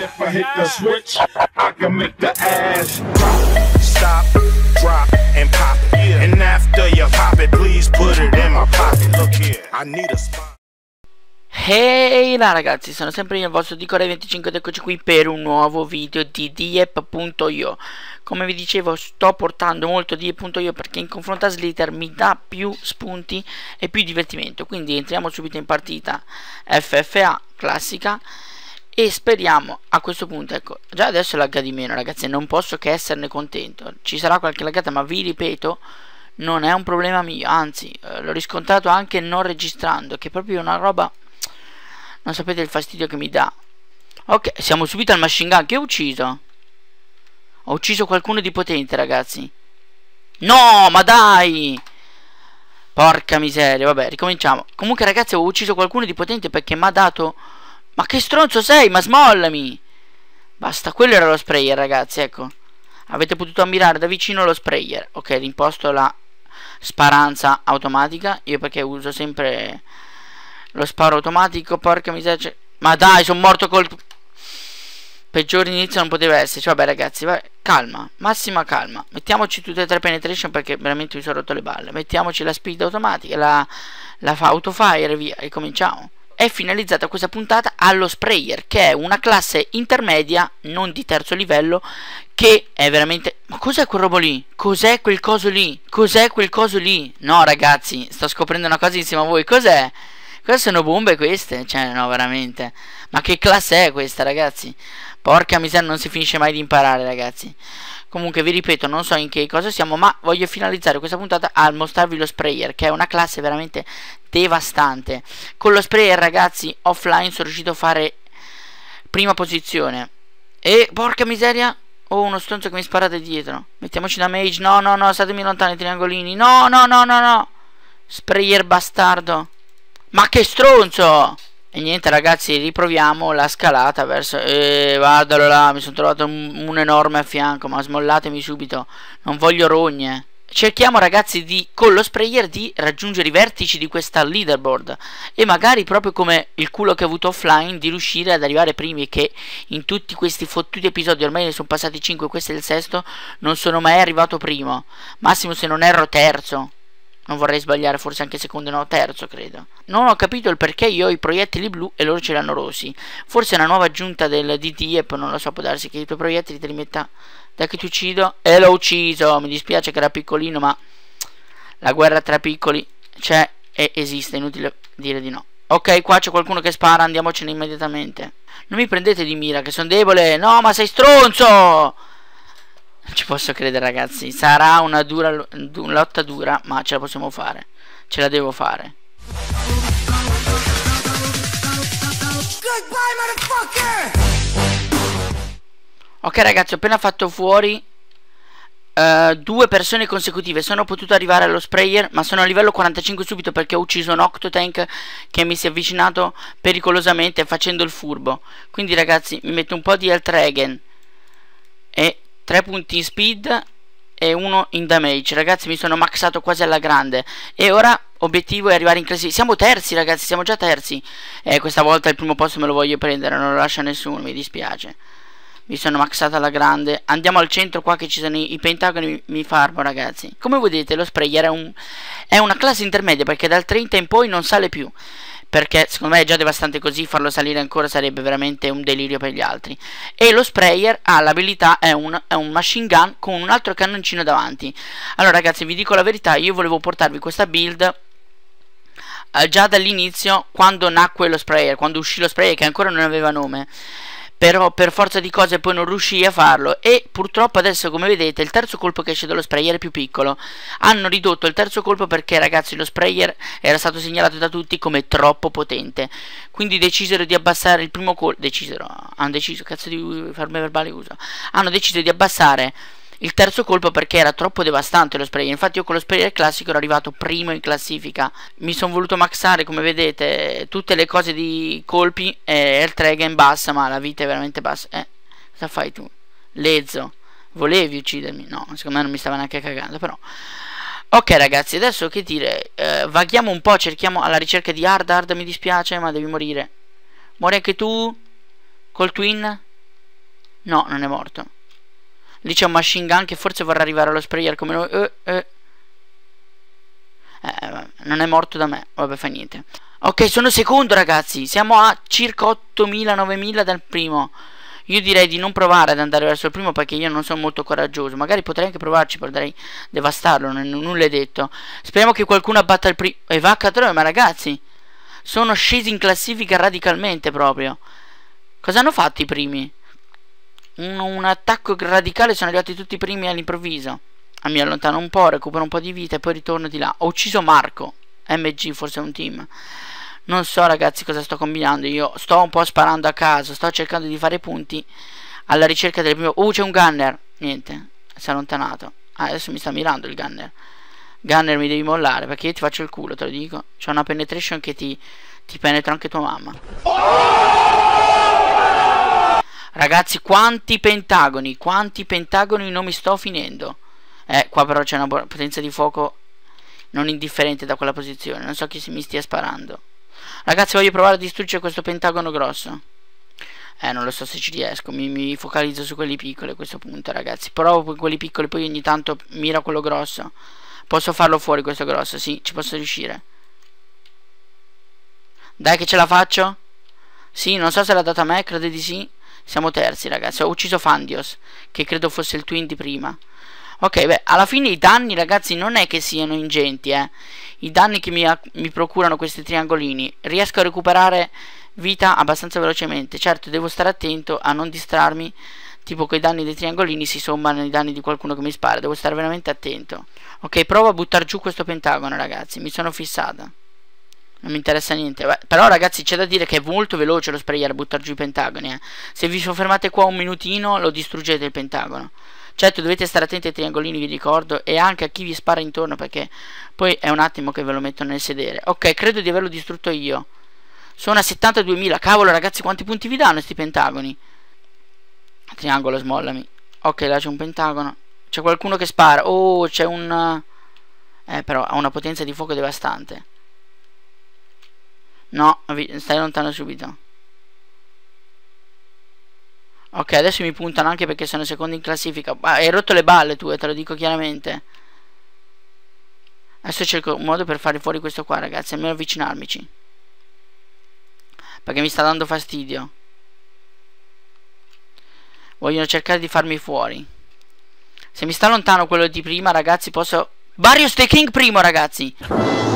if I hit the switch, I can make the ass pop, stop, drop, and pop. Yeah. And after you pop it, please put it in my pocket. Look here, I need a spot. Ehi là ragazzi, sono sempre io il vostro Dicore25 ed eccoci qui per un nuovo video di Diep.io Come vi dicevo sto portando molto Diep.io perché in confronto a Slither mi dà più spunti e più divertimento Quindi entriamo subito in partita FFA classica e speriamo a questo punto ecco già adesso lagga di meno ragazzi non posso che esserne contento ci sarà qualche laggata ma vi ripeto non è un problema mio anzi eh, l'ho riscontrato anche non registrando che è proprio una roba non sapete il fastidio che mi dà ok siamo subito al machine gun che ho ucciso ho ucciso qualcuno di potente ragazzi no ma dai porca miseria vabbè ricominciamo comunque ragazzi ho ucciso qualcuno di potente perché mi ha dato ma che stronzo sei? Ma smollami! Basta, quello era lo sprayer, ragazzi, ecco. Avete potuto ammirare da vicino lo sprayer. Ok, rimposto la sparanza automatica. Io perché uso sempre lo sparo automatico, porca miseria. Cioè, ma dai, sono morto col... Peggior inizio non poteva esserci. Vabbè ragazzi, va... calma, massima calma. Mettiamoci tutte e tre penetration perché veramente mi sono rotto le balle. Mettiamoci la speed automatica, la, la autofire e via. E cominciamo è finalizzata questa puntata allo sprayer che è una classe intermedia non di terzo livello che è veramente ma cos'è quel robo lì cos'è quel coso lì cos'è quel coso lì no ragazzi sto scoprendo una cosa insieme a voi cos'è queste sono bombe queste cioè no veramente ma che classe è questa ragazzi porca miseria non si finisce mai di imparare ragazzi Comunque vi ripeto, non so in che cosa siamo, ma voglio finalizzare questa puntata al mostrarvi lo sprayer, che è una classe veramente devastante. Con lo sprayer, ragazzi, offline sono riuscito a fare prima posizione. E porca miseria! Oh, uno stronzo che mi spara da dietro. Mettiamoci da mage. No, no, no, statemi lontani, triangolini. No, no, no, no, no. Sprayer bastardo. Ma che stronzo! E niente ragazzi, riproviamo la scalata verso... Eeeh, guardalo là, mi sono trovato un, un, enorme a fianco, ma smollatemi subito. Non voglio rogne. Cerchiamo ragazzi di, con lo sprayer di raggiungere i vertici di questa leaderboard e magari proprio come il culo che ho avuto offline di riuscire ad arrivare primi che in tutti questi fottuti episodi, ormai ne sono passati 5, questo è il sesto, non sono mai arrivato primo, massimo se non erro terzo. Non vorrei sbagliare, forse anche secondo, no, terzo credo. Non ho capito il perché io ho i proiettili blu e loro ce l'hanno rossi. Forse è una nuova aggiunta del e poi non lo so, può darsi che i tuoi proiettili te li metta... Da che ti uccido? E l'ho ucciso, mi dispiace che era piccolino, ma... La guerra tra piccoli c'è e esiste, inutile dire di no. Ok, qua c'è qualcuno che spara, andiamocene immediatamente. Non mi prendete di mira, che sono debole. No, ma sei stronzo! Non ci posso credere ragazzi, sarà una dura una lotta dura, ma ce la possiamo fare. Ce la devo fare. Ok ragazzi, ho appena fatto fuori uh, due persone consecutive. Sono potuto arrivare allo sprayer, ma sono a livello 45 subito perché ho ucciso un Octotank che mi si è avvicinato pericolosamente facendo il furbo. Quindi ragazzi, mi metto un po' di Eltragen e 3 punti in speed e 1 in damage Ragazzi mi sono maxato quasi alla grande E ora obiettivo è arrivare in classifica Siamo terzi ragazzi, siamo già terzi eh, questa volta il primo posto me lo voglio prendere Non lo lascia nessuno, mi dispiace mi sono maxato alla grande Andiamo al centro qua che ci sono i, i pentagoni Mi farmo ragazzi Come vedete lo sprayer è, un, è una classe intermedia Perché dal 30 in poi non sale più perché secondo me è già devastante così, farlo salire ancora sarebbe veramente un delirio per gli altri. E lo sprayer ha l'abilità, è un, è un machine gun con un altro cannoncino davanti. Allora ragazzi vi dico la verità, io volevo portarvi questa build eh, già dall'inizio quando nacque lo sprayer, quando uscì lo sprayer che ancora non aveva nome però per forza di cose poi non riuscì a farlo e purtroppo adesso come vedete il terzo colpo che esce dallo sprayer è più piccolo hanno ridotto il terzo colpo perché ragazzi lo sprayer era stato segnalato da tutti come troppo potente quindi decisero di abbassare il primo colpo decisero ah, hanno deciso cazzo di farme verbale uso hanno deciso di abbassare il terzo colpo perché era troppo devastante lo sprayer, infatti io con lo sprayer classico ero arrivato primo in classifica. Mi sono voluto maxare, come vedete, tutte le cose di colpi e il trega in bassa, ma la vita è veramente bassa. Eh, cosa fai tu? Lezzo, volevi uccidermi? No, secondo me non mi stava neanche cagando, però... Ok ragazzi, adesso che dire, eh, vaghiamo un po', cerchiamo alla ricerca di Hard Hard, mi dispiace, ma devi morire. Muori anche tu? Col Twin? No, non è morto. Lì c'è un machine gun che forse vorrà arrivare allo sprayer come noi. Eh, eh. Eh, non è morto da me. Vabbè, fa niente. Ok, sono secondo, ragazzi. Siamo a circa 8.000-9.000 dal primo. Io direi di non provare ad andare verso il primo perché io non sono molto coraggioso. Magari potrei anche provarci, potrei devastarlo, non, nulla è detto. Speriamo che qualcuno abbatta il primo. E va trove, ma ragazzi. Sono scesi in classifica radicalmente proprio. Cosa hanno fatto i primi? un, un attacco radicale sono arrivati tutti i primi all'improvviso. Ah, mi allontano un po', recupero un po' di vita e poi ritorno di là. Ho ucciso Marco. MG forse è un team. Non so ragazzi cosa sto combinando. Io sto un po' sparando a caso. Sto cercando di fare punti alla ricerca del primo... Oh, c'è un gunner. Niente, si è allontanato. Ah, adesso mi sta mirando il gunner. Gunner mi devi mollare perché io ti faccio il culo, te lo dico. C'è una penetration che ti, ti penetra anche tua mamma. Oh! Ragazzi, quanti pentagoni, quanti pentagoni non mi sto finendo. Eh, qua però c'è una potenza di fuoco non indifferente da quella posizione. Non so chi mi stia sparando. Ragazzi, voglio provare a distruggere questo pentagono grosso. Eh, non lo so se ci riesco. Mi, mi focalizzo su quelli piccoli a questo punto, ragazzi. Provo con quelli piccoli, poi ogni tanto mira quello grosso. Posso farlo fuori questo grosso, sì, ci posso riuscire. Dai che ce la faccio? Sì, non so se l'ha data a me, credo di sì. Siamo terzi, ragazzi. Ho ucciso Fandios, che credo fosse il twin di prima. Ok, beh, alla fine i danni, ragazzi, non è che siano ingenti, eh. I danni che mi, mi procurano questi triangolini. Riesco a recuperare vita abbastanza velocemente. Certo, devo stare attento a non distrarmi. Tipo che i danni dei triangolini si sommano ai danni di qualcuno che mi spara. Devo stare veramente attento. Ok, provo a buttare giù questo pentagono, ragazzi. Mi sono fissata. Non mi interessa niente. però ragazzi c'è da dire che è molto veloce lo sprayer buttare giù i pentagoni. Eh. Se vi soffermate qua un minutino lo distruggete il pentagono. Certo dovete stare attenti ai triangolini vi ricordo e anche a chi vi spara intorno perché poi è un attimo che ve lo mettono nel sedere. Ok credo di averlo distrutto io. Sono a 72.000. Cavolo ragazzi quanti punti vi danno questi pentagoni? Triangolo smollami. Ok là c'è un pentagono. C'è qualcuno che spara. Oh c'è un... Eh però ha una potenza di fuoco devastante. No, stai lontano subito. Ok, adesso mi puntano anche perché sono secondo in classifica. Ah, hai rotto le balle tue, eh, te lo dico chiaramente. Adesso cerco un modo per fare fuori questo qua, ragazzi. Almeno avvicinarmici. Perché mi sta dando fastidio. Vogliono cercare di farmi fuori. Se mi sta lontano quello di prima, ragazzi, posso... Barrios Staking primo, ragazzi!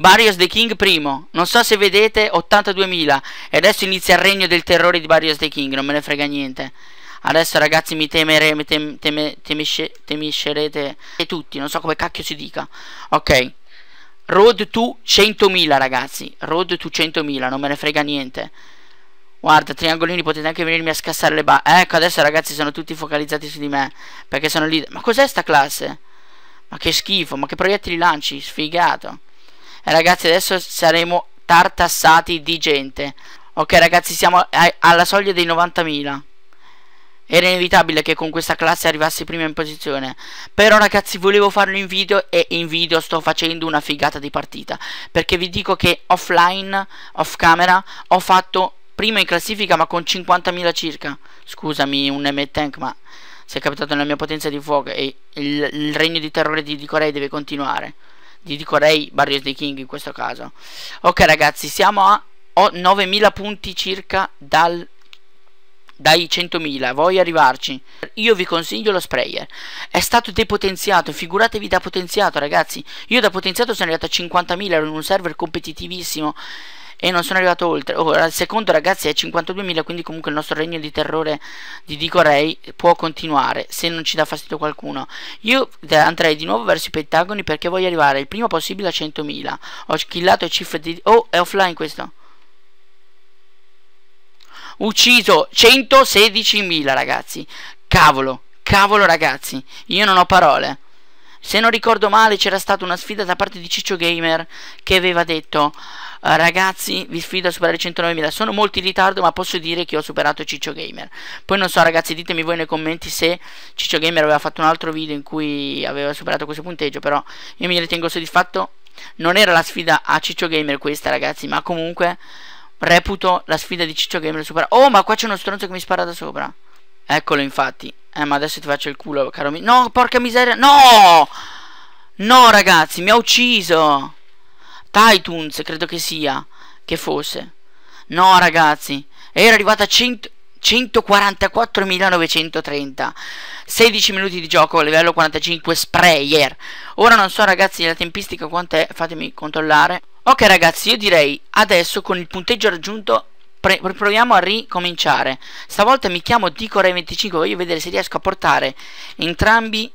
Barrios the King primo, non so se vedete 82.000 e adesso inizia il regno del terrore di Barrios the King, non me ne frega niente. Adesso ragazzi mi temere, mi tem, teme, temisce, temiscerete e tutti, non so come cacchio si dica. Ok. Road to 100.000 ragazzi, road to 100.000, non me ne frega niente. Guarda, triangolini, potete anche venirmi a scassare le ba... Ecco, adesso ragazzi sono tutti focalizzati su di me, perché sono lì... Ma cos'è sta classe? Ma che schifo, ma che proiettili lanci, sfigato. Eh, ragazzi adesso saremo tartassati di gente Ok ragazzi siamo alla soglia dei 90.000 Era inevitabile che con questa classe arrivassi prima in posizione Però ragazzi volevo farlo in video E in video sto facendo una figata di partita Perché vi dico che offline, off camera Ho fatto prima in classifica ma con 50.000 circa Scusami un M tank ma si è capitato nella mia potenza di fuoco E il, il regno di terrore di, di Corea deve continuare gli dico Dicorei Barrios dei King in questo caso ok ragazzi siamo a 9000 punti circa dal dai 100.000, voglio arrivarci. Io vi consiglio lo sprayer. È stato depotenziato, figuratevi da potenziato, ragazzi. Io da potenziato sono arrivato a 50.000, ero in un server competitivissimo e non sono arrivato oltre. Ora, il secondo ragazzi è 52.000, quindi comunque il nostro regno di terrore di Dico Dicorei può continuare se non ci dà fastidio qualcuno. Io eh, andrei di nuovo verso i pentagoni perché voglio arrivare il prima possibile a 100.000. Ho killato il cifre di... Oh, è offline questo. Ucciso 116.000 ragazzi. Cavolo, cavolo ragazzi, io non ho parole. Se non ricordo male c'era stata una sfida da parte di Ciccio Gamer che aveva detto eh, ragazzi vi sfido a superare i 109.000 sono molto in ritardo ma posso dire che ho superato Ciccio Gamer poi non so ragazzi ditemi voi nei commenti se Ciccio Gamer aveva fatto un altro video in cui aveva superato questo punteggio però io mi ritengo soddisfatto non era la sfida a Ciccio Gamer questa ragazzi ma comunque reputo la sfida di Ciccio Gamer supera oh ma qua c'è uno stronzo che mi spara da sopra Eccolo infatti. Eh, ma adesso ti faccio il culo, caro mio. No, porca miseria. No! No, ragazzi, mi ha ucciso. Titans credo che sia. Che fosse. No, ragazzi. Era arrivata a 100... 144.930 16 minuti di gioco livello 45 sprayer ora non so ragazzi la tempistica quant'è fatemi controllare ok ragazzi io direi adesso con il punteggio raggiunto Pre proviamo a ricominciare. Stavolta mi chiamo Dicore25, voglio vedere se riesco a portare entrambi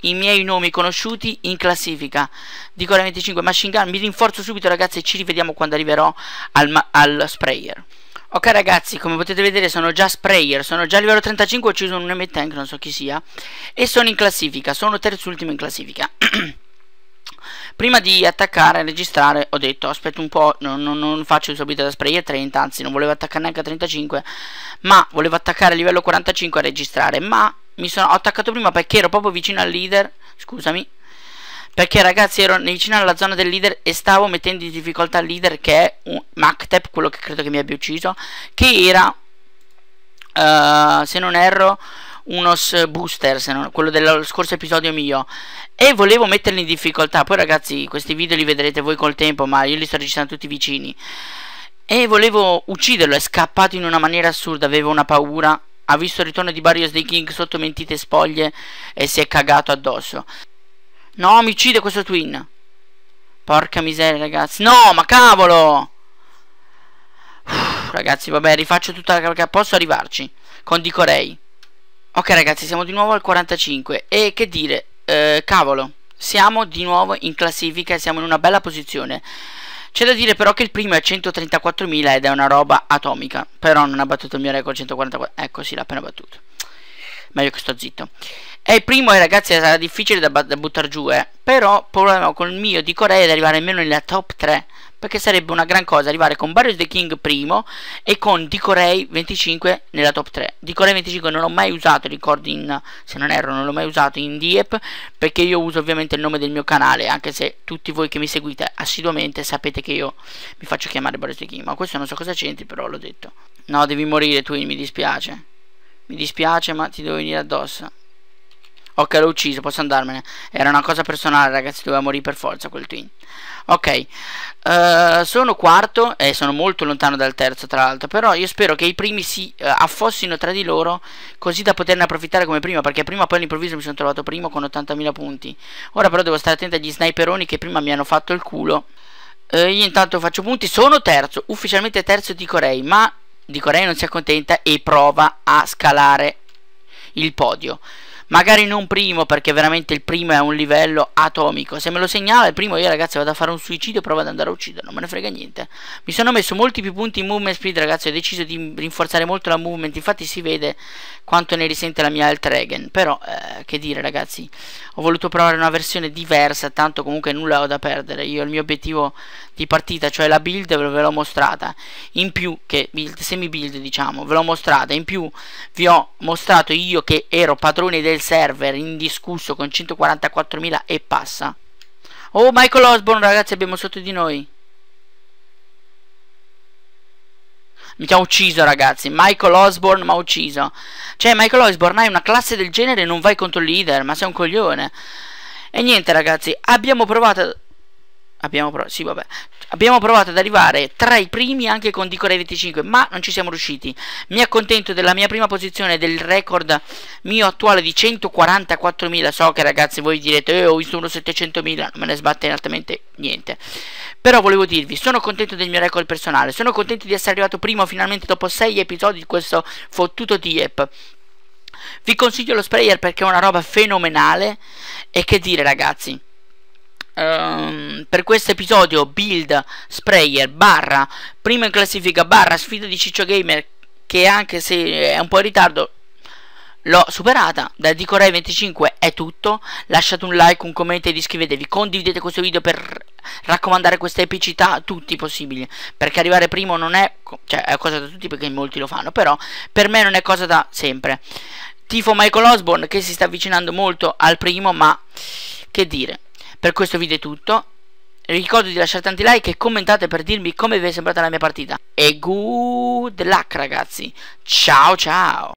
i miei nomi conosciuti in classifica. Dicore25 Machine Gun, mi rinforzo subito ragazzi e ci rivediamo quando arriverò al, al sprayer. Ok ragazzi, come potete vedere sono già sprayer, sono già a livello 35, ho ucciso un enemy tank, non so chi sia, e sono in classifica, sono terzo ultimo in classifica. prima di attaccare e registrare ho detto aspetta un po' non, non, non faccio subito da spray a 30 anzi non volevo attaccare neanche a 35 ma volevo attaccare a livello 45 a registrare ma mi sono ho attaccato prima perché ero proprio vicino al leader scusami perché ragazzi ero vicino alla zona del leader e stavo mettendo in difficoltà il leader che è un Mactep, quello che credo che mi abbia ucciso, che era, uh, se non erro, Unos eh, booster, non, quello dello scorso episodio mio E volevo metterli in difficoltà Poi ragazzi questi video li vedrete voi col tempo Ma io li sto registrando tutti vicini E volevo ucciderlo È scappato in una maniera assurda Avevo una paura ha visto il ritorno di Barrios dei King sotto mentite spoglie e si è cagato addosso. No, mi uccide questo twin. Porca miseria, ragazzi. No, ma cavolo! Uff, ragazzi, vabbè, rifaccio tutta la... carica Posso arrivarci? Con Dicorei. Ok ragazzi siamo di nuovo al 45 e che dire, eh, cavolo, siamo di nuovo in classifica, siamo in una bella posizione. C'è da dire però che il primo è 134.000 ed è una roba atomica, però non ha battuto il mio record 144, ecco sì l'ha appena battuto. Meglio che sto zitto. E il primo eh, ragazzi sarà difficile da, da buttare giù, eh. però problema con il mio di Corea è di arrivare almeno nella top 3, perché sarebbe una gran cosa arrivare con Barrios the King primo e con Dicorei 25 nella top 3. Dicorei 25 non l'ho mai usato, ricordo in, se non erro, non l'ho mai usato in Diep perché io uso ovviamente il nome del mio canale, anche se tutti voi che mi seguite assiduamente sapete che io mi faccio chiamare Barrios the King, ma questo non so cosa c'entri però l'ho detto. No, devi morire Twin, mi dispiace. Mi dispiace, ma ti devo venire addosso. Ok, l'ho ucciso, posso andarmene. Era una cosa personale, ragazzi, doveva morire per forza quel Twin ok uh, sono quarto e eh, sono molto lontano dal terzo tra l'altro però io spero che i primi si uh, affossino tra di loro così da poterne approfittare come prima perché prima poi all'improvviso mi sono trovato primo con 80.000 punti ora però devo stare attento agli sniperoni che prima mi hanno fatto il culo uh, io intanto faccio punti sono terzo ufficialmente terzo di Corei ma di Corei non si accontenta e prova a scalare il podio magari non primo perché veramente il primo è un livello atomico se me lo segnala il primo io ragazzi vado a fare un suicidio e provo ad andare a uccidere non me ne frega niente mi sono messo molti più punti in movement speed ragazzi ho deciso di rinforzare molto la movement infatti si vede quanto ne risente la mia Eltregen, però eh, che dire ragazzi, ho voluto provare una versione diversa, tanto comunque nulla ho da perdere, io il mio obiettivo di partita, cioè la build ve l'ho mostrata, in più che build, semi build diciamo, ve l'ho mostrata, in più vi ho mostrato io che ero padrone del server indiscusso con 144.000 e passa. Oh Michael Osborne ragazzi abbiamo sotto di noi mi ha ucciso ragazzi, Michael Osborne mi ha ucciso. Cioè Michael Osborne hai una classe del genere e non vai contro il leader, ma sei un coglione. E niente ragazzi, abbiamo provato... Abbiamo provato, sì vabbè, Abbiamo provato ad arrivare tra i primi anche con Dicore 25, ma non ci siamo riusciti. Mi accontento della mia prima posizione del record mio attuale di 144.000. So che ragazzi voi direte, eh, ho visto uno 700.000, non me ne sbatte altamente niente. Però volevo dirvi, sono contento del mio record personale, sono contento di essere arrivato primo finalmente dopo 6 episodi di questo fottuto Diep. Vi consiglio lo sprayer perché è una roba fenomenale e che dire ragazzi, ehm, per questo episodio build sprayer barra prima in classifica barra sfida di Ciccio Gamer che anche se è un po' in ritardo l'ho superata da Dicorei 25 è tutto lasciate un like, un commento ed iscrivetevi condividete questo video per raccomandare questa epicità a tutti i possibili perché arrivare primo non è cioè è cosa da tutti perché molti lo fanno però per me non è cosa da sempre tifo Michael Osborne che si sta avvicinando molto al primo ma che dire per questo video è tutto. Ricordo di lasciare tanti like e commentate per dirmi come vi è sembrata la mia partita. E good luck ragazzi. Ciao ciao.